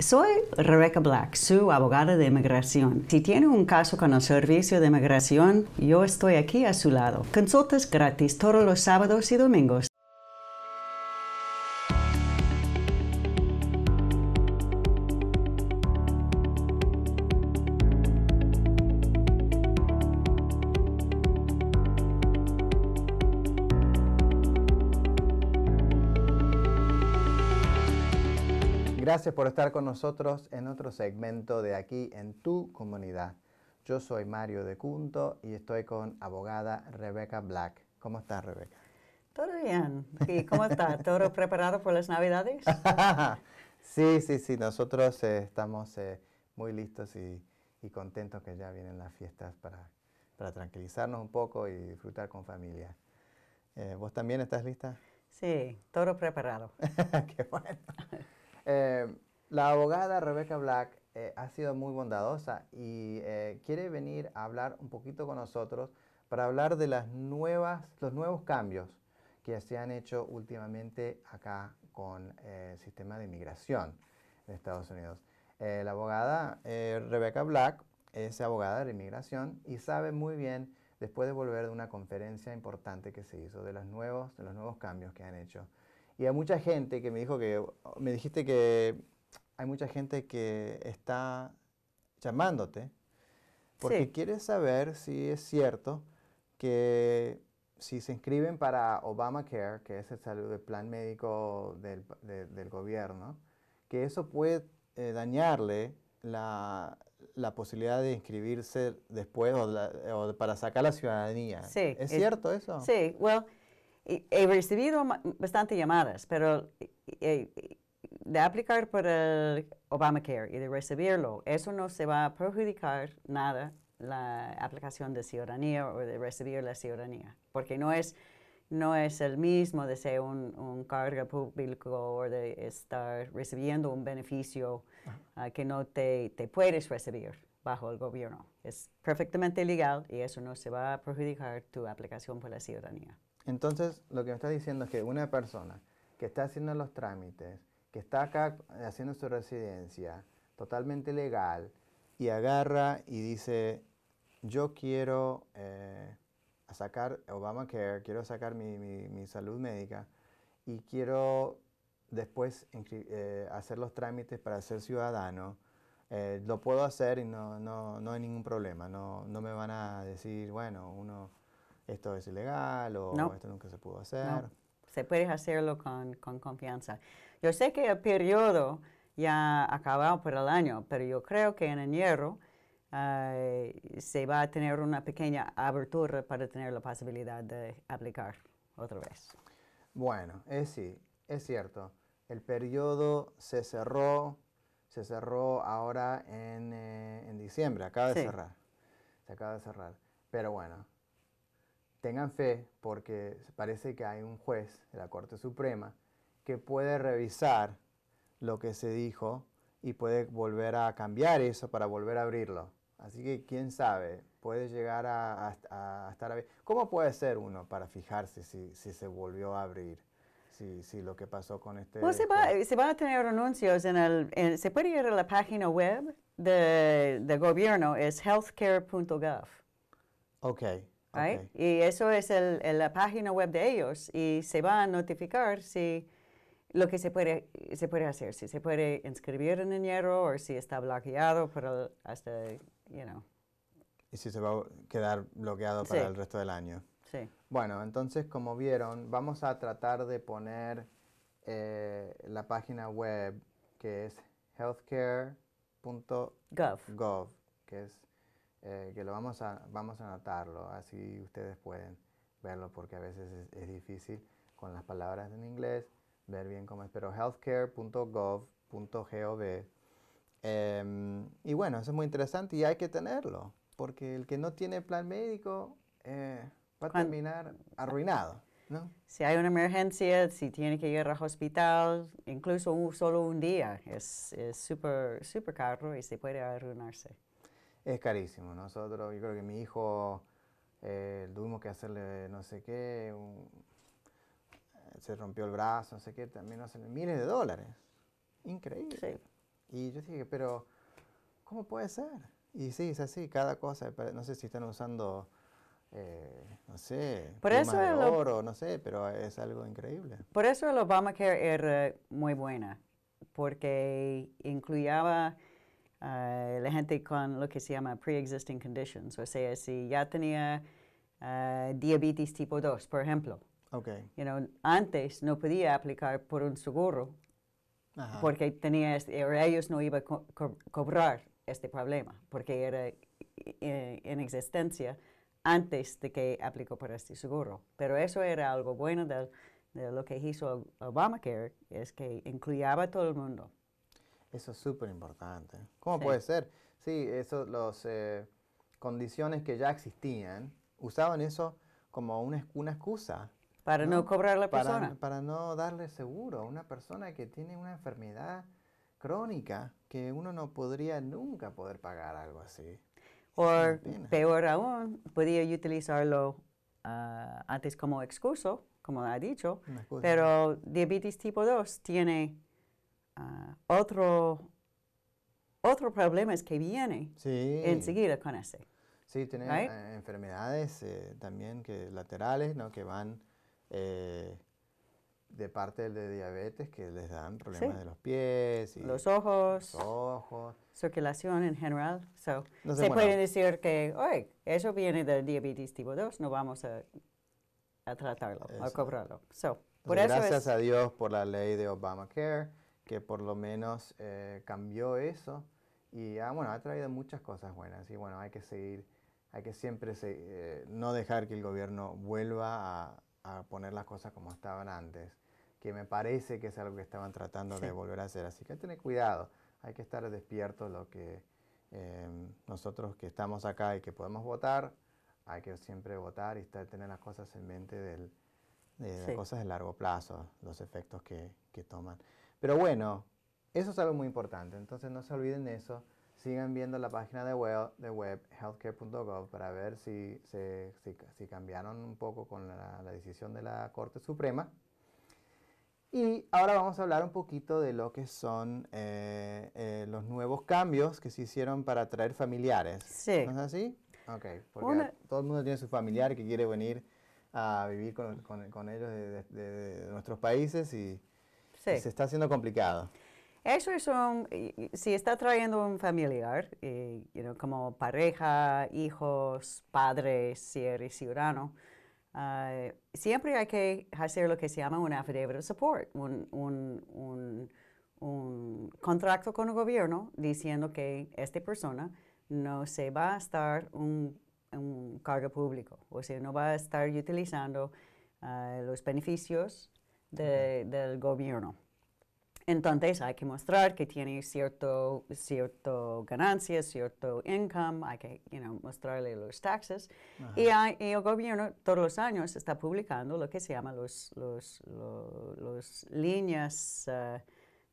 Soy Rebecca Black, su abogada de inmigración. Si tiene un caso con el servicio de inmigración, yo estoy aquí a su lado. Consultas gratis todos los sábados y domingos Gracias por estar con nosotros en otro segmento de aquí en tu comunidad. Yo soy Mario de Cunto y estoy con abogada Rebeca Black. ¿Cómo estás, Rebeca? Todo bien. ¿Y cómo estás? ¿Todo preparado por las Navidades? sí, sí, sí. Nosotros eh, estamos eh, muy listos y, contentos que ya vienen las fiestas para, tranquilizarnos un poco y disfrutar con familia. Eh, ¿Vos también estás lista? Sí, todo preparado. Qué bueno. Eh, la abogada Rebecca Black eh, ha sido muy bondadosa y eh, quiere venir a hablar un poquito con nosotros para hablar de los nuevos cambios que se han hecho últimamente acá con el sistema de inmigración de Estados Unidos. la abogada Rebecca Black es abogada de inmigración y sabe muy bien, después de volver de una conferencia importante que se hizo, de los nuevos, de los nuevos cambios que han hecho y hay mucha gente que me dijo que, me dijiste que hay mucha gente que está llamándote porque quiere saber si es cierto que si se inscriben para Obamacare, que es el, plan médico del, gobierno, que eso puede eh, dañarle la, posibilidad de inscribirse después o, para sacar la ciudadanía. ¿Es, cierto eso? Sí, well, he recibido bastante llamadas, pero eh, eh, de aplicar por el Obamacare y de recibirlo, eso no se va a perjudicar nada la aplicación de ciudadanía o de recibir la ciudadanía, porque no es, no es el mismo de ser un, cargo público o de estar recibiendo un beneficio ah, que no te, te puedes recibir bajo el gobierno. Es perfectamente legal y eso no se va a perjudicar tu aplicación por la ciudadanía. Entonces, lo que me está diciendo es que una persona que está haciendo los trámites, que está acá eh, haciendo su residencia, totalmente legal, y agarra y dice, yo quiero eh, sacar Obamacare, quiero sacar mi, salud médica y quiero después eh, hacer los trámites para ser ciudadano, lo puedo hacer y no, hay ningún problema, no, no me van a decir, bueno, uno esto es ilegal o esto nunca se pudo hacer. Se puede hacerlo con, confianza. Yo sé que el periodo ya ha acabado por el año, pero yo creo que en enero eh, se va a tener una pequeña abertura para tener la posibilidad de aplicar otra vez. Bueno, es, sí, es cierto. El periodo se cerró, se cerró ahora en, eh, diciembre, acaba de cerrar. Se acaba de cerrar. Pero bueno, Tengan fe porque parece que hay un juez de la Corte Suprema que puede revisar lo que se dijo y puede volver a cambiar eso para volver a abrirlo. Así que quién sabe, puede llegar a, a, a estar ¿Cómo puede ser uno para fijarse si, se volvió a abrir? Si, lo que pasó con este... Pues se, van a tener anuncios en el... se puede ir a la página web del gobierno, es healthcare.gov. Ok. Y eso es el, la página web de ellos y se va a notificar si lo que se puede, se puede hacer, si se puede inscribir en enero o si está bloqueado por hasta, you know. Y si se va a quedar bloqueado para el resto del año. Sí. Bueno, entonces como vieron, vamos a tratar de poner eh, la página web que es healthcare.gov, que es eh, que lo vamos a, vamos a anotarlo, así ustedes pueden verlo porque a veces es, difícil con las palabras en inglés ver bien cómo es, pero healthcare.gov.gov. Em, y bueno, eso es muy interesante y hay que tenerlo, porque el que no tiene plan médico eh, va a terminar arruinado. ¿no? Si hay una emergencia, si tiene que ir al hospital, incluso solo un día, es súper super caro y se puede arruinarse es carísimo. Nosotros, yo creo que mi hijo eh, tuvimos que hacerle no sé qué, se rompió el brazo, no sé qué, también hacen miles de dólares. Increíble. Y yo dije, pero ¿cómo puede ser? Y sí, es así, cada cosa, no sé si están usando... Eh, no sé, por de oro, no sé, pero es algo increíble. Por eso el Obamacare era muy buena, porque incluía eh, la gente con lo que se llama pre-existing conditions, o sea, si ya tenía eh, diabetes tipo 2, por ejemplo. Okay. antes no podía aplicar por un seguro porque tenía, este, ellos no iban a cobrar este problema porque era eh, en existencia antes de que aplicó por este seguro. Pero eso era algo bueno de, de lo que hizo Obamacare, es que incluía a todo el mundo. Eso es súper importante. ¿Cómo puede ser? Sí, eso, las eh, condiciones que ya existían, usaban eso como una, excusa. Para ¿no? cobrar a la persona. Para no darle seguro a una persona que tiene una enfermedad crónica que uno no podría nunca poder pagar algo así. O peor aún, podía utilizarlo ah, antes como excuso, como ha dicho, pero diabetes tipo 2 tiene Ah, otro, otro problema es que viene sí. enseguida con ese. Sí, tiene eh, enfermedades eh, también que laterales, ¿no? Que van eh, de parte de diabetes que les dan problemas de los pies. Y los ojos. Circulación en general. se, pueden puede decir que, oye, eso viene del diabetes tipo 2, no vamos a, tratarlo, a cobrarlo. gracias a Dios por la ley de Obamacare que por lo menos eh, cambió eso y ah, bueno, ha traído muchas cosas buenas y bueno, hay que seguir, hay que siempre eh, no dejar que el gobierno vuelva a, poner las cosas como estaban antes, que me parece que es algo que estaban tratando de volver a hacer, así que hay que tener cuidado, hay que estar despierto lo que em, nosotros que estamos acá y que podemos votar, hay que siempre votar y estar, tener las cosas en mente del, de cosas de largo plazo, los efectos que, que toman. Pero bueno, eso es algo muy importante, entonces no se olviden de eso. Sigan viendo la página de web, de web healthcare.gov para ver si, se, si, cambiaron un poco con la, decisión de la Corte Suprema. Y ahora vamos a hablar un poquito de lo que son eh, eh, los nuevos cambios que se hicieron para atraer familiares. ¿No es así? Ok, porque todo el mundo tiene su familiar que quiere venir a vivir con, ellos de, nuestros países y, se está haciendo complicado. Eso es un, si está trayendo un familiar, como pareja, hijos, padres, si eres ciudadano, ah, siempre hay que hacer lo que se llama un affidavit of support, un, un contrato con el gobierno diciendo que esta persona no se va a estar un cargo público, o sea, no va a estar utilizando eh, los beneficios del gobierno. Entonces hay que mostrar que tiene cierto, cierto ganancia, cierto income, hay que mostrarle los taxes. Y, el gobierno todos los años está publicando lo que se llama las los, los, los, líneas eh,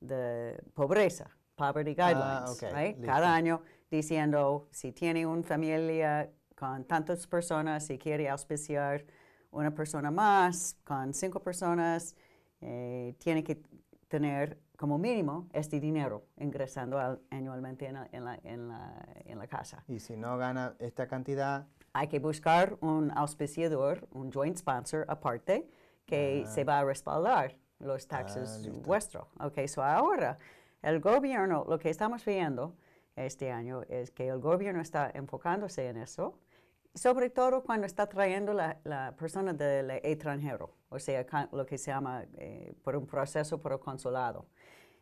de pobreza, poverty ah, guidelines, cada año diciendo si tiene una familia con tantas personas, si quiere auspiciar una persona más, con cinco personas, eh, tiene que tener como mínimo este dinero ingresando anualmente en la, casa. Y si no gana esta cantidad... Hay que buscar un auspiciador, un joint sponsor aparte, que ah. se va a respaldar los ah, taxes vuestros. Ok, so ahora el gobierno, lo que estamos viendo este año es que el gobierno está enfocándose en eso sobre todo cuando está trayendo la, persona del extranjero, o sea, lo que se llama eh, por un proceso por el consulado.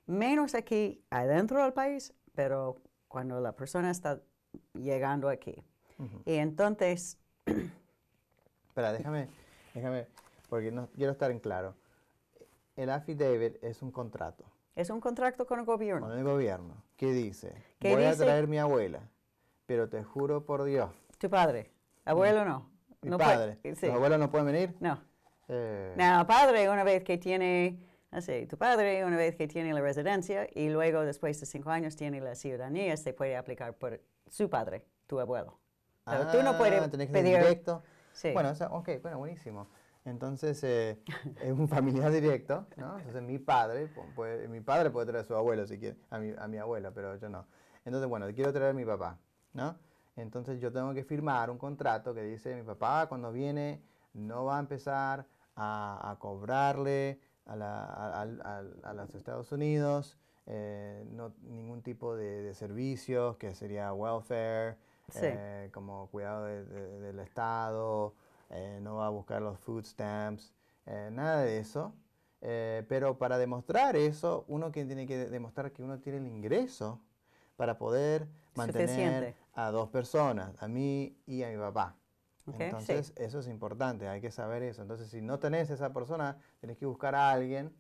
Menos aquí, adentro del país, pero cuando la persona está llegando aquí. Y entonces... Espera, déjame, déjame, porque no, quiero estar en claro. El affidavit es un contrato. Es un contrato con el gobierno. Con el gobierno. ¿Qué dice? Voy a traer mi abuela, pero te juro por Dios. Tu padre. ¿Abuelo no? no padre. Puede, ¿Los abuelos no pueden venir? No. Eh. No, padre una vez que tiene, así, tu padre una vez que tiene la residencia y luego después de cinco años tiene la ciudadanía, se puede aplicar por su padre, tu abuelo. Pero ah, tú no ah, puedes tenés pedir... directo. Sí. Bueno, ok, bueno, buenísimo. Entonces, eh, es un familiar directo, ¿no? Entonces, mi padre, puede, mi padre puede traer a su abuelo si quiere, a mi, abuela, pero yo no. Entonces, bueno, quiero traer a mi papá, ¿no? Entonces yo tengo que firmar un contrato que dice mi papá cuando viene no va a empezar a, cobrarle a, los Estados Unidos eh, no, ningún tipo de, servicios que sería welfare, eh, como cuidado del Estado, eh, no va a buscar los food stamps, nada de eso. pero para demostrar eso, uno tiene que demostrar que uno tiene el ingreso para poder mantener a dos personas, a mí y a mi papá. Entonces, eso es importante, hay que saber eso. Entonces, si no tenés esa persona, tenés que buscar a alguien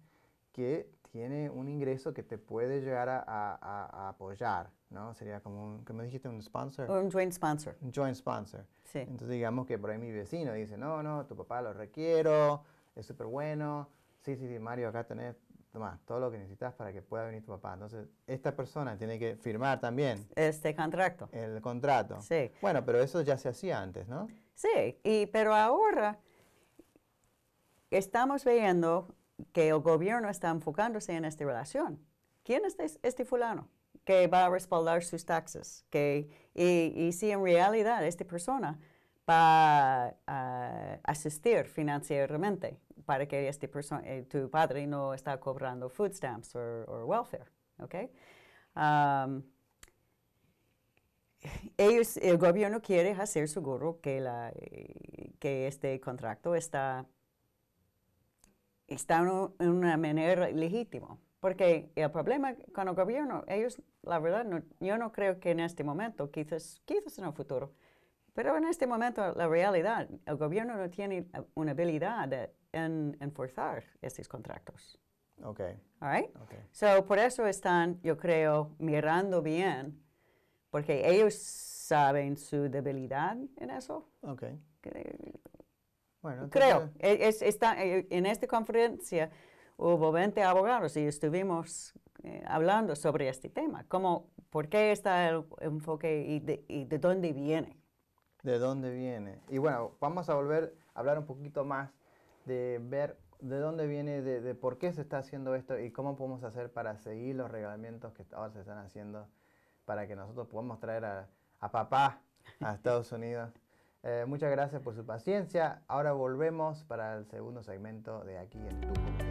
que tiene un ingreso que te puede llegar a, apoyar, ¿no? Sería como, un, me dijiste? ¿Un sponsor? un joint sponsor. Un joint sponsor. Entonces, digamos que por ahí mi vecino dice, no, no, tu papá lo requiero, es súper bueno, sí, sí, sí, Mario, acá tenés toma, todo lo que necesitas para que pueda venir tu papá. Entonces, esta persona tiene que firmar también. Este contrato. El contrato. Sí. Bueno, pero eso ya se hacía antes, ¿no? Sí, y, pero ahora estamos viendo que el gobierno está enfocándose en esta relación. ¿Quién es este, este fulano que va a respaldar sus taxes? y, si en realidad esta persona va a asistir financieramente para que este eh, tu padre no está cobrando food stamps o welfare, ¿ok? Um, ellos, el gobierno quiere hacer seguro que, la, que este contrato está, está en una manera legítima. Porque el problema con el gobierno, ellos, la verdad, yo no creo que en este momento, quizás, quizás en el futuro, pero en este momento la realidad, el gobierno no tiene una habilidad de en enforzar estos contratos. Ok. All right? So, por eso están, yo creo, mirando bien, porque ellos saben su debilidad en eso. Ok. Bueno, creo. E, es, está, e, en esta conferencia hubo 20 abogados y estuvimos eh, hablando sobre este tema. Cómo, ¿Por qué está el enfoque y de, y de dónde viene? ¿De dónde viene? Y bueno, vamos a volver a hablar un poquito más de ver de dónde viene, de, por qué se está haciendo esto y cómo podemos hacer para seguir los reglamentos que ahora se están haciendo para que nosotros podamos traer a, papá a Estados Unidos. Eh, muchas gracias por su paciencia. Ahora volvemos para el segundo segmento de aquí en Tucumán.